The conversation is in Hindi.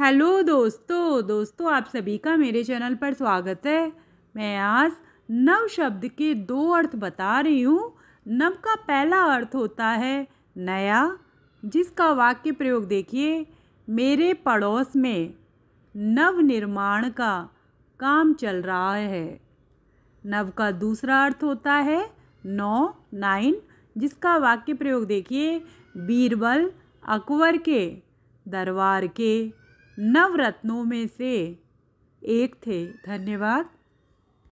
हेलो दोस्तों दोस्तों आप सभी का मेरे चैनल पर स्वागत है मैं आज नव शब्द के दो अर्थ बता रही हूँ नव का पहला अर्थ होता है नया जिसका वाक्य प्रयोग देखिए मेरे पड़ोस में नव निर्माण का काम चल रहा है नव का दूसरा अर्थ होता है नौ नाइन जिसका वाक्य प्रयोग देखिए बीरबल अकबर के दरबार के नवरत्नों में से एक थे धन्यवाद